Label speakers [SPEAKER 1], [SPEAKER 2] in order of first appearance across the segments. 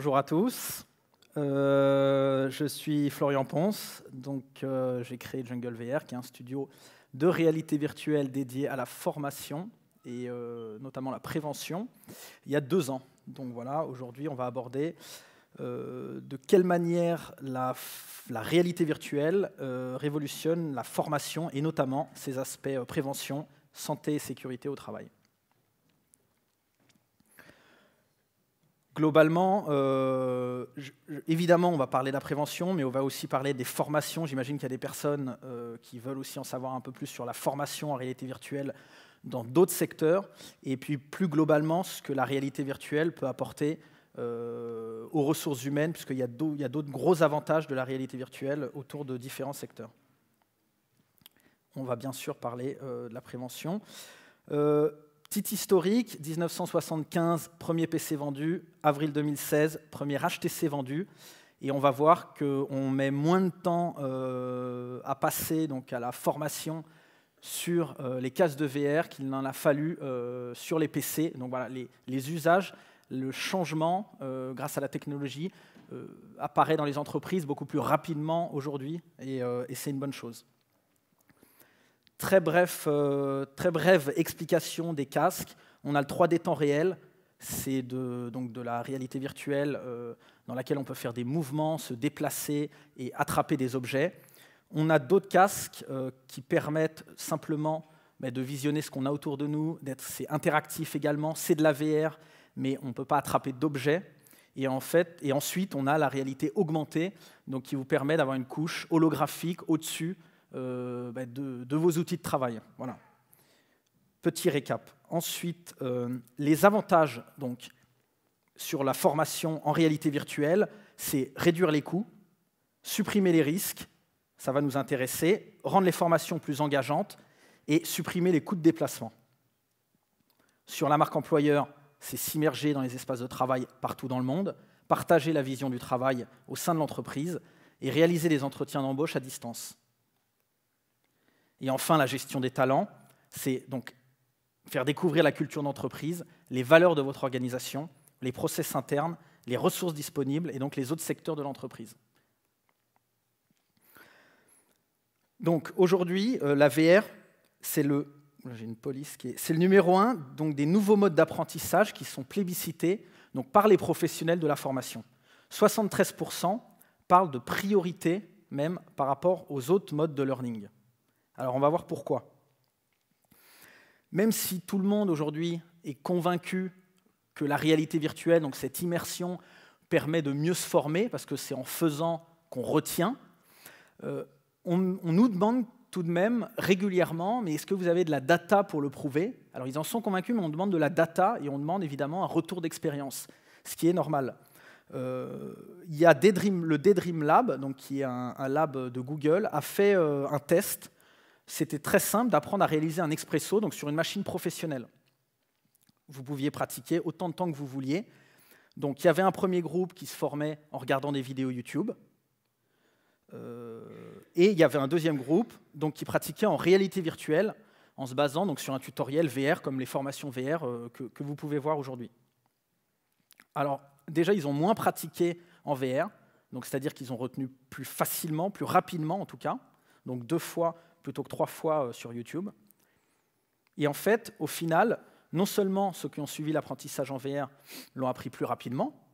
[SPEAKER 1] Bonjour à tous. Euh, je suis Florian Ponce. Donc, euh, j'ai créé Jungle VR, qui est un studio de réalité virtuelle dédié à la formation et euh, notamment la prévention. Il y a deux ans. Donc voilà, aujourd'hui, on va aborder de quelle manière la, la réalité virtuelle révolutionne la formation et notamment ses aspects prévention, santé et sécurité au travail. globalement, euh, évidemment, on va parler de la prévention, mais on va aussi parler des formations. J'imagine qu'il y a des personnes euh, qui veulent aussi en savoir un peu plus sur la formation en réalité virtuelle dans d'autres secteurs, et puis plus globalement, ce que la réalité virtuelle peut apporter euh, aux ressources humaines, puisqu'il y a d'autres gros avantages de la réalité virtuelle autour de différents secteurs. On va bien sûr parler de la prévention. Petit historique, 1975, premier PC vendu, avril 2016, premier HTC vendu. Et on va voir qu'on met moins de temps euh, à passer donc, à la formation sur euh, les cases de VR qu'il n'en a fallu euh, sur les PC. Donc voilà, les, usages, le changement grâce à la technologie apparaît dans les entreprises beaucoup plus rapidement aujourd'hui et c'est une bonne chose. Très, bref, euh, très brève explication des casques. On a le 3D temps réel, c'est de, donc de la réalité virtuelle euh, dans laquelle on peut faire des mouvements, se déplacer et attraper des objets. On a d'autres casques euh, qui permettent simplement bah, de visionner ce qu'on a autour de nous, c'est interactif également, c'est de la VR, mais on ne peut pas attraper d'objets. Et, et ensuite, on a la réalité augmentée, donc qui vous permet d'avoir une couche holographique au-dessus euh, bah, de, vos outils de travail. Voilà. Petit récap. Ensuite, euh, les avantages donc, sur la formation en réalité virtuelle, c'est réduire les coûts, supprimer les risques, ça va nous intéresser, rendre les formations plus engageantes et supprimer les coûts de déplacement. Sur la marque employeur, c'est s'immerger dans les espaces de travail partout dans le monde, partager la vision du travail au sein de l'entreprise et réaliser des entretiens d'embauche à distance. Et enfin, la gestion des talents, c'est donc faire découvrir la culture d'entreprise, les valeurs de votre organisation, les process internes, les ressources disponibles et donc les autres secteurs de l'entreprise. Donc aujourd'hui, euh, la VR, c'est le, une police c'est le numéro un donc des nouveaux modes d'apprentissage qui sont plébiscités donc par les professionnels de la formation. 73% parlent de priorité même par rapport aux autres modes de learning. Alors on va voir pourquoi. Même si tout le monde aujourd'hui est convaincu que la réalité virtuelle, donc cette immersion, permet de mieux se former, parce que c'est en faisant qu'on retient, euh, on, nous demande tout de même régulièrement, mais est-ce que vous avez de la data pour le prouver Alors ils en sont convaincus, mais on demande de la data et on demande évidemment un retour d'expérience, ce qui est normal. Euh, il y a le Daydream Lab, donc, qui est un, lab de Google, a fait euh, un test c'était très simple d'apprendre à réaliser un expresso donc sur une machine professionnelle. Vous pouviez pratiquer autant de temps que vous vouliez. Donc il y avait un premier groupe qui se formait en regardant des vidéos YouTube. Euh, et il y avait un deuxième groupe donc, qui pratiquait en réalité virtuelle en se basant donc, sur un tutoriel VR comme les formations VR euh, que, que vous pouvez voir aujourd'hui. Alors déjà, ils ont moins pratiqué en VR, c'est-à-dire qu'ils ont retenu plus facilement, plus rapidement en tout cas, donc deux fois plutôt que trois fois euh, sur YouTube. Et en fait, au final, non seulement ceux qui ont suivi l'apprentissage en VR l'ont appris plus rapidement,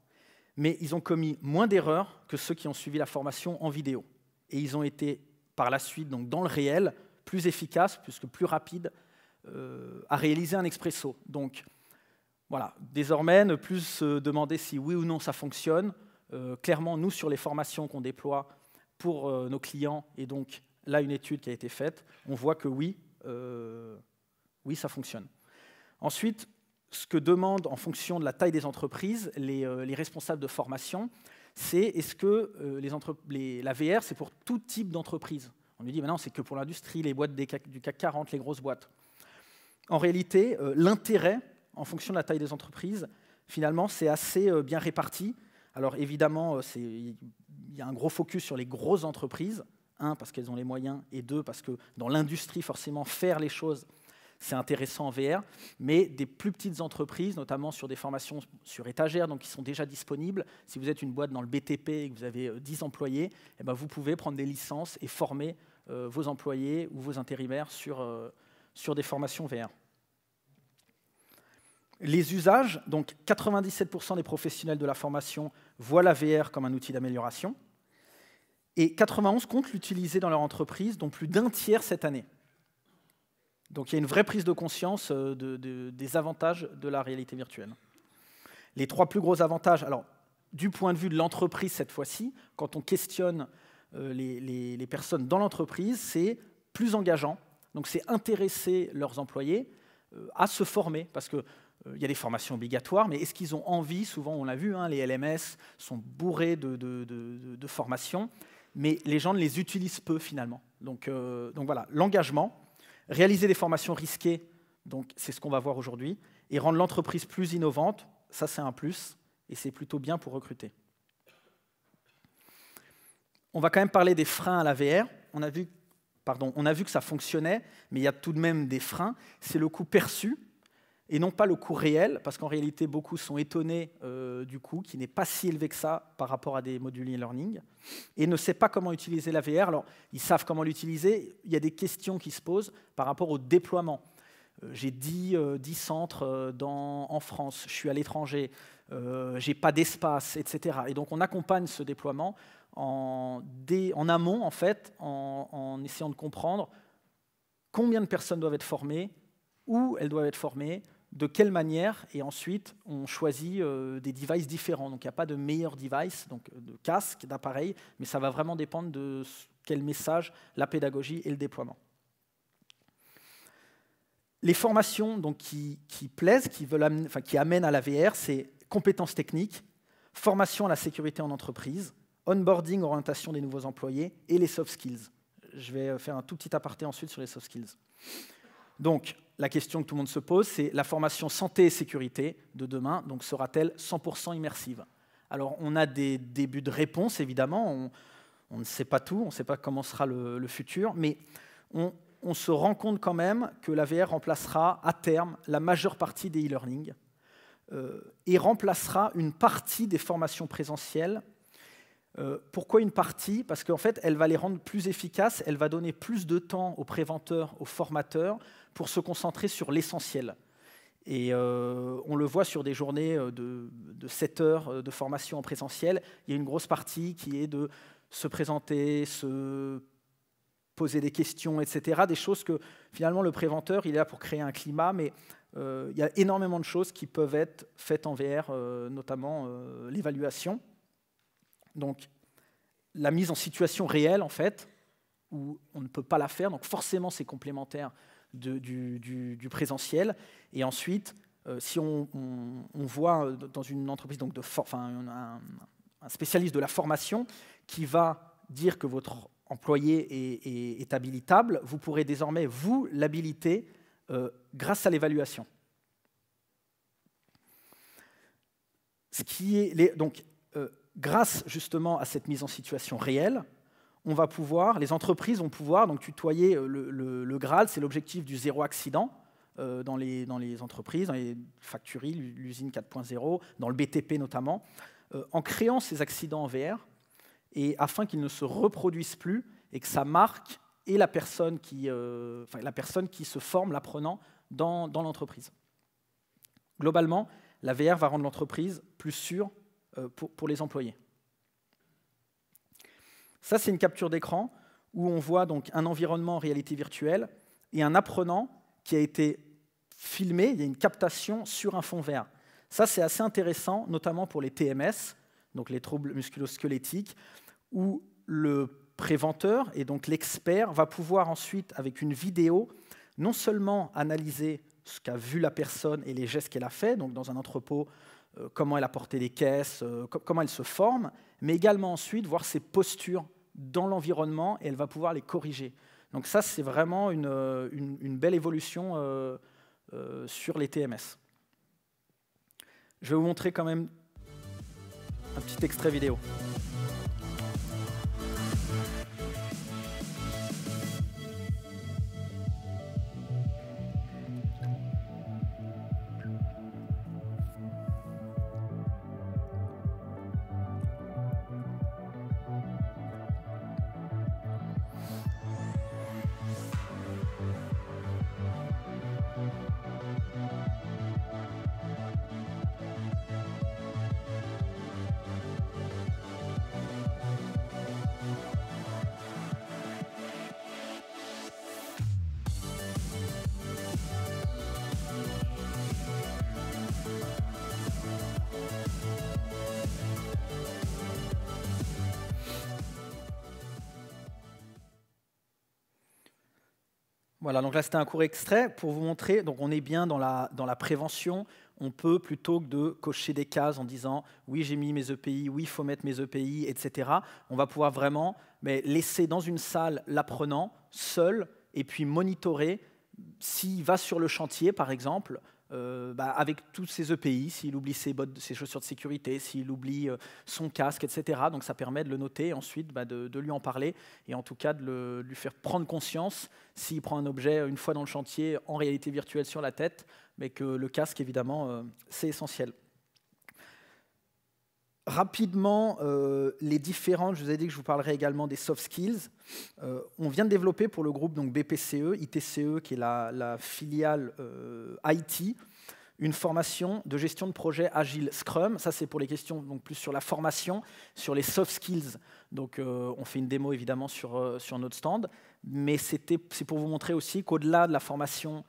[SPEAKER 1] mais ils ont commis moins d'erreurs que ceux qui ont suivi la formation en vidéo. Et ils ont été, par la suite, donc dans le réel, plus efficaces, puisque plus rapides, euh, à réaliser un expresso. Donc, voilà, désormais, ne plus se demander si oui ou non ça fonctionne. Euh, clairement, nous, sur les formations qu'on déploie pour nos clients et donc là, une étude qui a été faite, on voit que oui, euh, oui ça fonctionne. Ensuite, ce que demandent, en fonction de la taille des entreprises, les, euh, responsables de formation, c'est est-ce que euh, la VR, c'est pour tout type d'entreprise On nous dit, maintenant, c'est que pour l'industrie, les boîtes du CAC 40, les grosses boîtes. En réalité, l'intérêt, en fonction de la taille des entreprises, finalement, c'est assez bien réparti. Alors évidemment, il y a un gros focus sur les grosses entreprises, un, parce qu'elles ont les moyens, et deux, parce que dans l'industrie, forcément, faire les choses, c'est intéressant en VR, mais des plus petites entreprises, notamment sur des formations sur étagères donc qui sont déjà disponibles, si vous êtes une boîte dans le BTP et que vous avez 10 euh, employés, eh ben, vous pouvez prendre des licences et former euh, vos employés ou vos intérimaires sur, euh, sur des formations VR. Les usages, donc 97% des professionnels de la formation voient la VR comme un outil d'amélioration. Et 91 comptent l'utiliser dans leur entreprise, dont plus d'un tiers cette année. Donc il y a une vraie prise de conscience euh, des avantages de la réalité virtuelle. Les trois plus gros avantages, alors du point de vue de l'entreprise cette fois-ci, quand on questionne euh, les, personnes dans l'entreprise, c'est plus engageant. Donc c'est intéresser leurs employés euh, à se former, parce que il y a des formations obligatoires, mais est-ce qu'ils ont envie Souvent, on l'a vu, hein, les LMS sont bourrés de, de formations mais les gens ne les utilisent peu finalement. Euh, donc, voilà, l'engagement, réaliser des formations risquées, donc c'est ce qu'on va voir aujourd'hui, et rendre l'entreprise plus innovante, ça c'est un plus, et c'est plutôt bien pour recruter. On va quand même parler des freins à la VR. On a vu, on a vu que ça fonctionnait, mais il y a tout de même des freins. C'est le coût perçu et non pas le coût réel, parce qu'en réalité, beaucoup sont étonnés euh, du coût, qui n'est pas si élevé que ça par rapport à des modules e-learning, et ne savent pas comment utiliser la VR. Alors, ils savent comment l'utiliser, il y a des questions qui se posent par rapport au déploiement. Euh, j'ai 10, 10 euh, centres en France, je suis à l'étranger, j'ai pas d'espace, etc. Et donc, on accompagne ce déploiement en, amont, en fait, en essayant de comprendre combien de personnes doivent être formées, où elles doivent être formées, de quelle manière, et ensuite on choisit euh, des devices différents. Donc il n'y a pas de meilleur device, donc euh, de casque, d'appareil, mais ça va vraiment dépendre de quel message, la pédagogie et le déploiement. Les formations donc, qui, plaisent, qui, qui amènent à la VR, c'est compétences techniques, formation à la sécurité en entreprise, onboarding, orientation des nouveaux employés et les soft skills. Je vais euh, faire un tout petit aparté ensuite sur les soft skills. Donc, la question que tout le monde se pose, c'est la formation santé et sécurité de demain, donc sera-t-elle 100% immersive Alors on a des débuts de réponse, évidemment, on, ne sait pas tout, on ne sait pas comment sera le, futur, mais on, se rend compte quand même que la VR remplacera à terme la majeure partie des e-learning euh, et remplacera une partie des formations présentielles euh, pourquoi une partie Parce qu'en fait, elle va les rendre plus efficaces, elle va donner plus de temps aux préventeurs, aux formateurs, pour se concentrer sur l'essentiel. Et euh, on le voit sur des journées euh, de, 7 heures de formation en présentiel, il y a une grosse partie qui est de se présenter, se poser des questions, etc. Des choses que finalement le préventeur, il est là pour créer un climat, mais il y a énormément de choses qui peuvent être faites en VR, notamment l'évaluation. Donc, la mise en situation réelle, en fait, où on ne peut pas la faire, donc forcément, c'est complémentaire du, présentiel. Et ensuite, euh, si on, voit euh, dans une entreprise donc un, spécialiste de la formation qui va dire que votre employé est, habilitable, vous pourrez désormais vous l'habiliter euh, grâce à l'évaluation. Ce qui est donc grâce justement à cette mise en situation réelle, on va pouvoir, les entreprises vont pouvoir donc tutoyer euh, le, Graal, c'est l'objectif du zéro accident euh, dans, les, entreprises, dans les factories, l'usine 4.0, dans le BTP notamment, euh, en créant ces accidents en VR, et afin qu'ils ne se reproduisent plus et que sa marque et la personne qui, la personne qui se forme, l'apprenant, dans, dans l'entreprise. Globalement, la VR va rendre l'entreprise plus sûre, euh, pour, les employés. Ça, c'est une capture d'écran où on voit donc un environnement en réalité virtuelle et un apprenant qui a été filmé, il y a une captation sur un fond vert. Ça, c'est assez intéressant, notamment pour les TMS, donc les troubles musculosquelettiques, où le préventeur et donc l'expert va pouvoir ensuite, avec une vidéo, non seulement analyser ce qu'a vu la personne et les gestes qu'elle a fait, donc dans un entrepôt euh, comment elle a porté des caisses, euh, comment elle se forme, mais également ensuite voir ses postures dans l'environnement et elle va pouvoir les corriger. Donc ça, c'est vraiment une, euh, belle évolution sur les TMS. Je vais vous montrer quand même un petit extrait vidéo. Voilà, donc là c'était un court extrait pour vous montrer, donc on est bien dans la, prévention, on peut plutôt que de cocher des cases en disant oui j'ai mis mes EPI, oui il faut mettre mes EPI, etc. On va pouvoir vraiment mais, laisser dans une salle l'apprenant seul et puis monitorer s'il va sur le chantier par exemple, euh, bah, avec tous ses EPI, s'il oublie ses, bottes, chaussures de sécurité, s'il oublie euh, son casque, etc. Donc ça permet de le noter ensuite bah, de, lui en parler et en tout cas de, lui faire prendre conscience s'il prend un objet euh, une fois dans le chantier en réalité virtuelle sur la tête, mais que le casque, évidemment, c'est essentiel. Rapidement, euh, les différentes, je vous ai dit que je vous parlerai également des soft skills. Euh, on vient de développer pour le groupe donc BPCE, ITCE, qui est la, filiale euh, IT, une formation de gestion de projet agile Scrum. Ça, c'est pour les questions donc, plus sur la formation, sur les soft skills. Donc, on fait une démo évidemment sur, sur notre stand, mais c'est pour vous montrer aussi qu'au-delà de la formation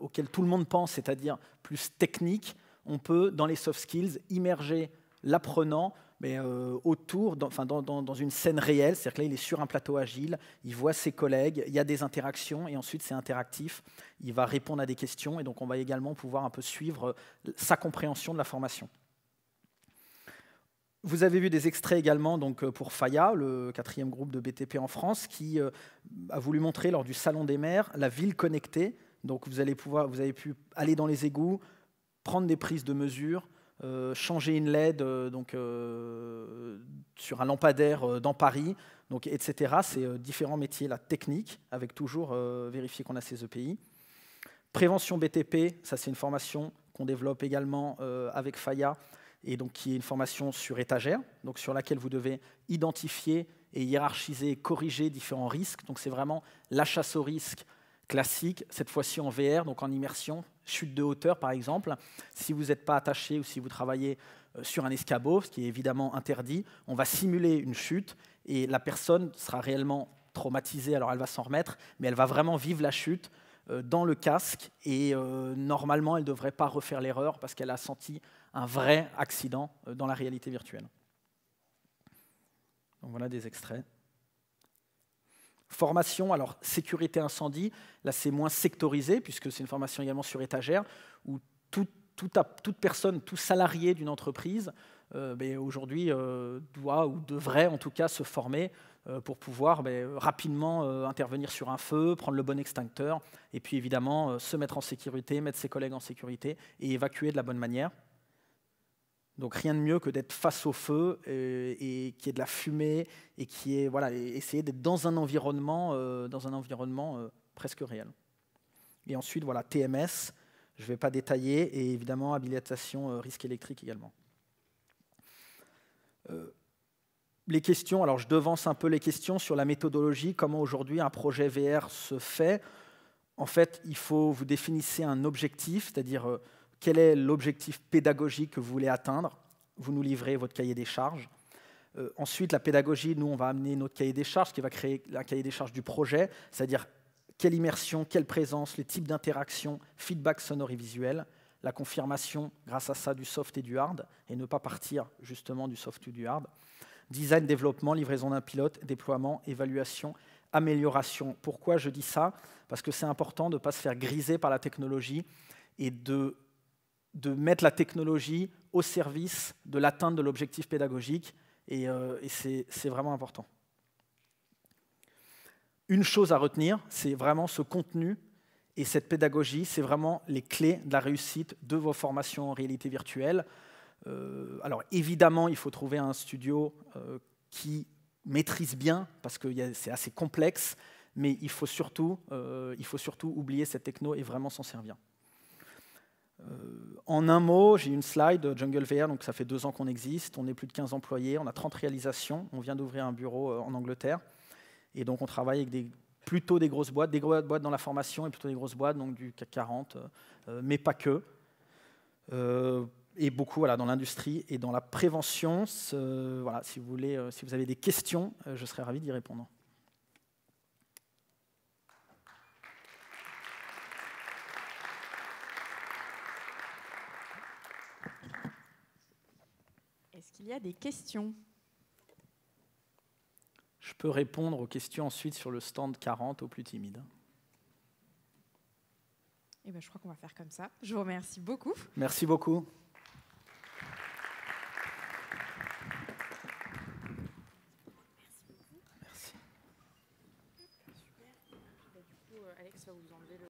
[SPEAKER 1] auquel tout le monde pense, c'est-à-dire plus technique, on peut, dans les soft skills, immerger l'apprenant mais euh, autour, dans, dans, une scène réelle, c'est-à-dire que là, il est sur un plateau agile, il voit ses collègues, il y a des interactions, et ensuite, c'est interactif, il va répondre à des questions, et donc on va également pouvoir un peu suivre euh, sa compréhension de la formation. Vous avez vu des extraits également donc, euh, pour FAYA, le quatrième groupe de BTP en France, qui a voulu montrer lors du Salon des maires la ville connectée. Donc vous allez pouvoir, vous avez pu aller dans les égouts, prendre des prises de mesures, euh, changer une LED euh, donc, euh, sur un lampadaire dans Paris, donc, etc. C'est différents métiers, la technique, avec toujours vérifier qu'on a ces EPI. Prévention BTP, ça c'est une formation qu'on développe également avec FAIA, et donc qui est une formation sur étagère, donc sur laquelle vous devez identifier et hiérarchiser, corriger différents risques. Donc c'est vraiment la chasse au risque classique, cette fois-ci en VR, donc en immersion, chute de hauteur par exemple. Si vous n'êtes pas attaché ou si vous travaillez euh, sur un escabeau, ce qui est évidemment interdit, on va simuler une chute et la personne sera réellement traumatisée, alors elle va s'en remettre, mais elle va vraiment vivre la chute euh, dans le casque et euh, normalement elle ne devrait pas refaire l'erreur parce qu'elle a senti un vrai accident dans la réalité virtuelle. voilà des extraits. Formation, alors sécurité incendie, là c'est moins sectorisé puisque c'est une formation également sur étagère où toute personne, tout salarié d'une entreprise euh, ben, aujourd'hui euh, doit ou devrait en tout cas se former euh, pour pouvoir ben, rapidement intervenir sur un feu, prendre le bon extincteur et puis évidemment se mettre en sécurité, mettre ses collègues en sécurité et évacuer de la bonne manière. Donc rien de mieux que d'être face au feu et, qu'il y ait de la fumée et qui est voilà essayer d'être dans un environnement euh, dans un environnement euh, presque réel. Et ensuite voilà TMS, je ne vais pas détailler et évidemment habilitation euh, risque électrique également. les questions, alors je devance un peu les questions sur la méthodologie, comment aujourd'hui un projet VR se fait. En fait, il faut vous définissez un objectif, c'est-à-dire quel est l'objectif pédagogique que vous voulez atteindre. Vous nous livrez votre cahier des charges. Euh, ensuite, la pédagogie, nous, on va amener notre cahier des charges qui va créer un cahier des charges du projet, c'est-à-dire quelle immersion, quelle présence, les types d'interactions, feedback sonore et visuel, la confirmation grâce à ça du soft et du hard, et ne pas partir justement du soft ou du hard. Design, développement, livraison d'un pilote, déploiement, évaluation, amélioration. Pourquoi je dis ça Parce que c'est important de ne pas se faire griser par la technologie et de de mettre la technologie au service de l'atteinte de l'objectif pédagogique, et, euh, c'est vraiment important. Une chose à retenir, c'est vraiment ce contenu et cette pédagogie, c'est vraiment les clés de la réussite de vos formations en réalité virtuelle. Euh, alors évidemment, il faut trouver un studio euh, qui maîtrise bien, parce que c'est assez complexe, mais il faut surtout, il faut surtout oublier cette techno et vraiment s'en servir. Euh, en un mot, j'ai une slide, Jungle VR, donc ça fait deux ans qu'on existe, on est plus de 15 employés, on a 30 réalisations, on vient d'ouvrir un bureau euh, en Angleterre, et donc on travaille avec plutôt des grosses boîtes, des grosses boîtes dans la formation et plutôt des grosses boîtes, donc du CAC 40, euh, mais pas que. et beaucoup voilà, dans l'industrie et dans la prévention. voilà, si, vous voulez, si vous avez des questions, je serais ravi d'y répondre. il y a des questions Je peux répondre aux questions ensuite sur le stand 40 au plus timide. Eh ben, je crois qu'on va faire comme ça. Je vous remercie beaucoup. Merci beaucoup.